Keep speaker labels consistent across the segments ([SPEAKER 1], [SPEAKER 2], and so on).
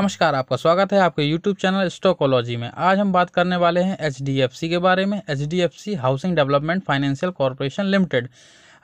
[SPEAKER 1] नमस्कार आपका स्वागत है आपके यूट्यूब चैनल स्टोकोलॉजी में आज हम बात करने वाले हैं एच के बारे में H housing development financial corporation limited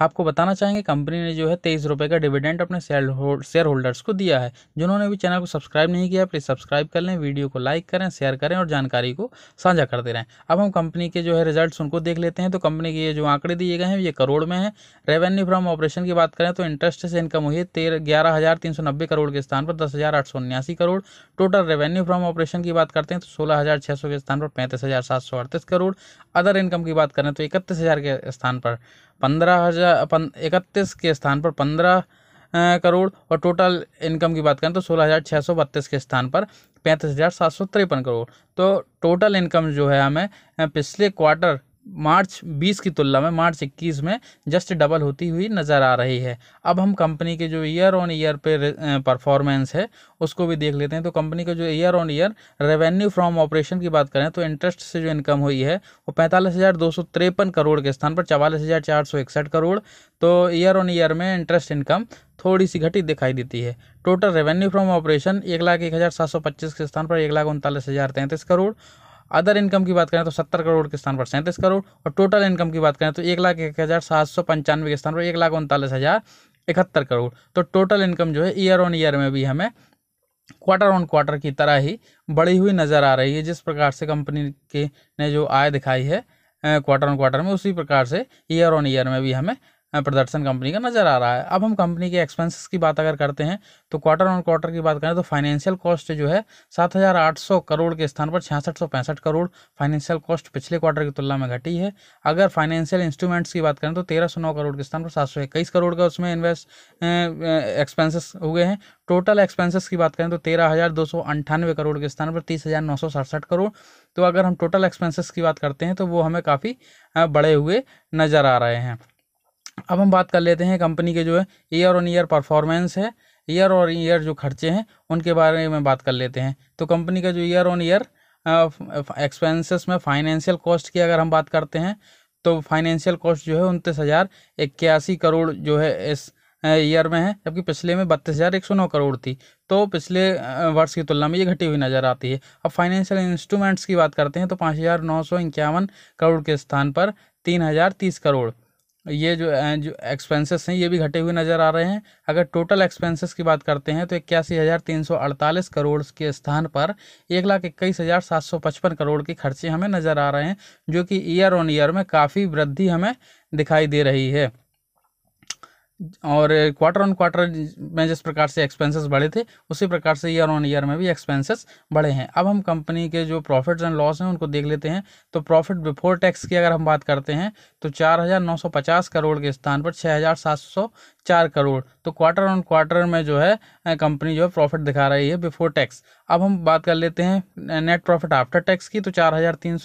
[SPEAKER 1] आपको बताना चाहेंगे कंपनी ने जो है तेईस रुपये का डिविडेंड अपने शेयर होल्डर्स को दिया है जिन्होंने भी चैनल को सब्सक्राइब नहीं किया प्लीज़ सब्सक्राइब कर लें वीडियो को लाइक करें शेयर करें और जानकारी को साझा करते रहें अब हम कंपनी के जो है रिजल्ट उनको देख लेते हैं तो कंपनी के ये जो आंकड़े दिए गए हैं ये करोड़ में है रेवेन्यू फ्रॉम ऑपरेशन की बात करें तो इंटरेस्ट से इनकम हुई है तेरह ग्यारह हज़ार तीन सौ नब्बे करोड़ के स्थान पर दस हज़ार आठ सौ उन्यासी crore total revenue from operation की बात करते हैं तो सोलह हज़ार छः सौ के स्थान पर पैंतीस हज़ार सात सौ अड़तीस करोड़ अदर इनकम की बात करें तो इकतीस हज़ार के स्थान पर पंद्रह हज़ार इकतीस के स्थान पर पंद्रह करोड़ और टोटल इनकम की बात करें तो सोलह हज़ार छः सौ बत्तीस के स्थान पर पैंतीस हज़ार सात सौ तिरपन करोड़ तो टोटल इनकम जो है हमें पिछले क्वार्टर मार्च 20 की तुलना में मार्च 21 में जस्ट डबल होती हुई नज़र आ रही है अब हम कंपनी के जो ईयर ऑन ईयर पे परफॉर्मेंस है उसको भी देख लेते हैं तो कंपनी का जो year on year revenue from operation की बात करें तो इंटरेस्ट से जो इनकम हुई है वो पैंतालीस हज़ार दो सौ तिरपन करोड़ के स्थान पर चवालीस हज़ार चार सौ इकसठ करोड़ तो ईयर ऑन ईयर में इंटरेस्ट इनकम थोड़ी सी घटी दिखाई देती है टोटल रेवेन्यू फ्रॉम ऑपरेशन एक लाख एक हज़ार सात सौ पच्चीस के स्थान पर एक लाख उनतालीस हज़ार तैंतीस करोड़ अदर इनकम की बात करें तो सत्तर करोड़ के स्थान पर सैंतीस करोड़ और टोटल इनकम की बात करें तो एक लाख एक हज़ार सात सौ पंचानवे के स्थान पर एक लाख उनतालीस हज़ार इकहत्तर करोड़ तो टोटल इनकम जो है ईयर ऑन ईयर में भी हमें क्वार्टर ऑन क्वार्टर की तरह ही बढ़ी हुई नज़र आ रही है जिस प्रकार से कंपनी के ने जो आय दिखाई है क्वार्टर ऑन क्वार्टर में उसी प्रकार से ईयर ऑन ईयर में भी हमें प्रदर्शन कंपनी का नज़र आ रहा है अब हम कंपनी के एक्सपेंसेस की बात अगर करते हैं तो क्वार्टर ऑन क्वार्टर की बात करें तो फाइनेंशियल कॉस्ट जो है सात हज़ार आठ सौ करोड़ के स्थान पर छियासठ सौ पैंसठ करोड़ फाइनेंशियल कॉस्ट पिछले क्वार्टर की तुलना में घटी है अगर फाइनेंशियल इंस्ट्रूमेंट्स की बात करें तो तेरह सौ नौ करोड़ के स्थान पर सात सौ इक्कीस करोड़ का उसमें इन्वेस्ट एक्सपेंसेस हुए हैं टोटल एक्सपेंसेस की बात करें तो तेरह हज़ार दो सौ अंठानवे करोड़ के स्थान पर तीस हज़ार नौ सौ सड़सठ करोड़ तो अगर हम टोटल एक्सपेंसेस की बात करते हैं तो वो हमें काफ़ी बड़े हुए नज़र आ रहे हैं अब हम बात कर लेते हैं कंपनी के जो है ईयर ऑन ईयर परफॉर्मेंस है ईयर और ईयर जो खर्चे हैं उनके बारे में बात कर लेते हैं तो कंपनी का जो ईयर ऑन ईयर एक्सपेंसेस में फाइनेंशियल कॉस्ट की अगर हम बात करते हैं तो फाइनेंशियल कॉस्ट जो है उनतीस हज़ार इक्यासी करोड़ जो है इस ईयर में है जबकि पिछले में बत्तीस हज़ार एक सौ नौ करोड़ थी तो पिछले वर्ष की तुलना में ये घटी हुई नज़र आती है अब फाइनेंशियल इंस्ट्रूमेंट्स की बात करते हैं तो पाँच हज़ार नौ सौ इक्यावन करोड़ के स्थान पर तीन हज़ार तीस करोड़ ये जो जो एक्सपेंसेस हैं ये भी घटे हुए नज़र आ रहे हैं अगर टोटल एक्सपेंसेस की बात करते हैं तो इक्यासी हज़ार तीन सौ अड़तालीस करोड़ के स्थान पर एक लाख इक्कीस हज़ार सात सौ पचपन करोड़ के खर्चे हमें नज़र आ रहे हैं जो कि ईयर ऑन ईयर में काफ़ी वृद्धि हमें दिखाई दे रही है और क्वार्टर ऑन क्वार्टर में जिस प्रकार से एक्सपेंसेस बढ़े थे उसी प्रकार से ईयर ऑन ईयर में भी एक्सपेंसेस बढ़े हैं अब हम कंपनी के जो प्रॉफिट्स एंड लॉस हैं उनको देख लेते हैं तो प्रॉफिट बिफोर टैक्स की अगर हम बात करते हैं तो 4,950 करोड़ के स्थान पर 6,704 करोड़ तो क्वार्टर ऑन क्वार्टर में जो है कंपनी जो है प्रॉफिट दिखा रही है बिफोर टैक्स अब हम बात कर लेते हैं नेट प्रॉफिट आफ्टर टैक्स की तो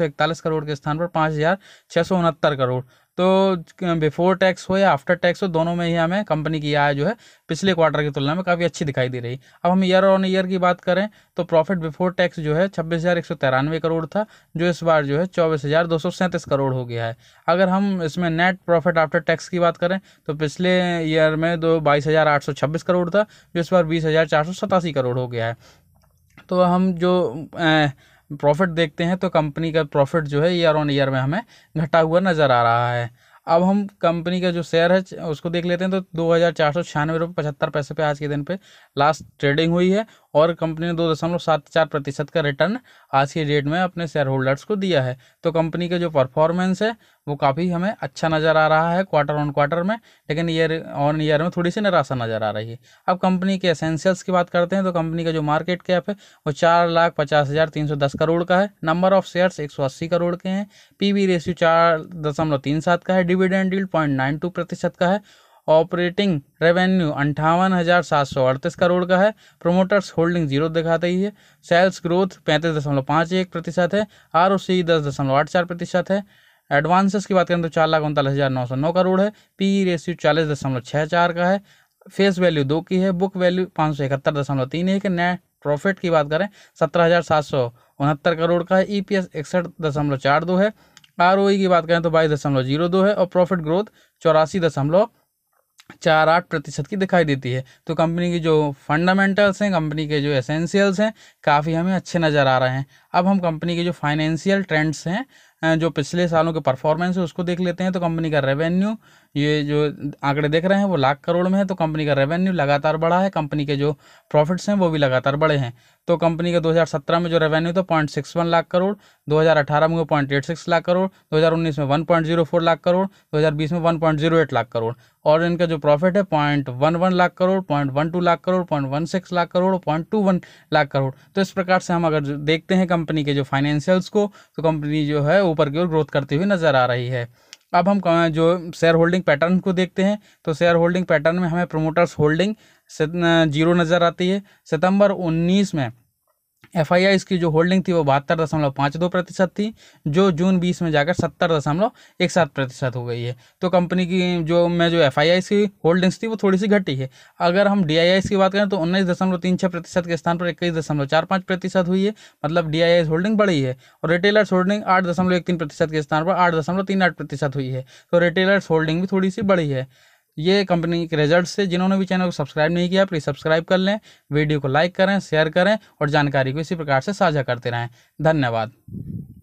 [SPEAKER 1] इकतालीस करोड़ के स्थान पर पाँच करोड़ तो बिफोर टैक्स हो या आफ्टर टैक्स हो दोनों में ही हमें कंपनी की आय जो है पिछले क्वार्टर की तुलना में काफ़ी अच्छी दिखाई दे रही अब हम ईयर ऑन ईयर की बात करें तो प्रॉफिट बिफोर टैक्स जो है छब्बीस हज़ार एक सौ तिरानवे करोड़ था जो इस बार जो है चौबीस हज़ार दो सौ सैंतीस करोड़ हो गया है अगर हम इसमें नेट प्रॉफिट आफ्टर टैक्स की बात करें तो पिछले ईयर में दो बाईस हज़ार आठ सौ छब्बीस करोड़ था जो इस बार बीस हज़ार चार सौ सतासी करोड़ हो गया है तो हम जो प्रॉफिट देखते हैं तो कंपनी का प्रॉफिट जो है ईयर ऑन ईयर में हमें घटा हुआ नज़र आ रहा है अब हम कंपनी का जो शेयर है उसको देख लेते हैं तो दो हज़ार चार सौ छियानवे रुपये पचहत्तर पैसे पे आज के दिन पे लास्ट ट्रेडिंग हुई है और कंपनी ने दो दशमलव सात चार प्रतिशत का रिटर्न आज के डेट में अपने शेयर होल्डर्स को दिया है तो कंपनी का जो परफॉर्मेंस है वो काफ़ी हमें अच्छा नज़र आ रहा है क्वार्टर ऑन क्वार्टर में लेकिन ईयर ऑन ईयर में थोड़ी सी निराशा नज़र आ रही है अब कंपनी के एसेंशियल्स की बात करते हैं तो कंपनी का जो मार्केट कैप है वो चार लाख पचास हज़ार तीन सौ दस करोड़ का है नंबर ऑफ शेयर्स एक सौ अस्सी करोड़ के हैं पी वी रेशियो चार दशमलव तीन सात का है डिविडेंड डील पॉइंट नाइन टू प्रतिशत का है ऑपरेटिंग रेवेन्यू अंठावन हज़ार सात सौ अड़तीस करोड़ का है प्रोमोटर्स होल्डिंग जीरो दिखाती ही है सेल्स ग्रोथ पैंतीस दशमलव पाँच एक प्रतिशत है आर ओ सी दस दशमलव आठ चार प्रतिशत है एडवांसेस की बात करें तो चार लाख उनतालीस हज़ार नौ सौ नौ करोड़ है पी ई रेशियो चालीस दशमलव छः चार का है फेस वैल्यू दो की है बुक वैल्यू पाँच सौ इकहत्तर दशमलव तीन एक नेट प्रॉफिट की बात करें सत्रह हज़ार सात सौ उनहत्तर करोड़ का है ई पी एस इकसठ दशमलव चार दो है आर ओ ई की बात करें तो बाईस दशमलव जीरो दो है और प्रॉफिट ग्रोथ चौरासी दशमलव चार आठ प्रतिशत की दिखाई देती है तो कंपनी की जो फंडामेंटल्स हैं कंपनी के जो एसेंशियल्स हैं काफ़ी हमें अच्छे नज़र आ रहे हैं अब हम कंपनी के जो फाइनेंशियल ट्रेंड्स हैं जो पिछले सालों के परफॉर्मेंस है उसको देख लेते हैं तो कंपनी का रेवेन्यू ये जो आंकड़े देख रहे हैं वो लाख करोड़ में है तो कंपनी का रेवेन्यू लगातार बढ़ा है कंपनी के जो प्रॉफिट्स हैं वो भी लगातार बढ़े हैं तो कंपनी का 2017 में जो रेवेन्यू था point six one lakh crore 2018 में point eight six lakh crore 2019 में one point zero four lakh crore 2020 में one point zero eight lakh crore और इनका जो प्रॉफिट है point one one lakh crore point one two lakh crore point one six lakh crore point two one lakh crore तो इस प्रकार से हम अगर देखते हैं कंपनी के जो फाइनेंशियल्स को तो कंपनी जो है ऊपर की ओर ग्रोथ करती हुई नजर आ रही है अब हम जो शेयर होल्डिंग पैटर्न को देखते हैं तो शेयर होल्डिंग पैटर्न में हमें प्रोमोटर्स होल्डिंग जीरो नज़र आती है सितंबर 19 में एफ इसकी जो होल्डिंग थी वो बहत्तर दशमलव पाँच दो प्रतिशत थी जो जून बीस में जाकर सत्तर दशमलव एक सात प्रतिशत हो गई है तो कंपनी की जो में जो एफ की होल्डिंग्स थी वो थोड़ी सी घटी है अगर हम डी की बात करें तो उन्नीस दशमलव तीन छः प्रतिशत के स्थान पर इक्कीस दशमलव चार पाँच प्रतिशत हुई है मतलब डी होल्डिंग बढ़ी है और रिटेलर्स होल्डिंग आठ दशमलव एक तीन प्रतिशत के स्थान पर आठ दशमलव तीन आठ प्रतिशत हुई है तो रिटेलर्स होल्डिंग भी थोड़ी सी बढ़ी है ये कंपनी के रिजल्ट से जिन्होंने भी चैनल को सब्सक्राइब नहीं किया प्लीज़ सब्सक्राइब कर लें वीडियो को लाइक करें शेयर करें और जानकारी को इसी प्रकार से साझा करते रहें धन्यवाद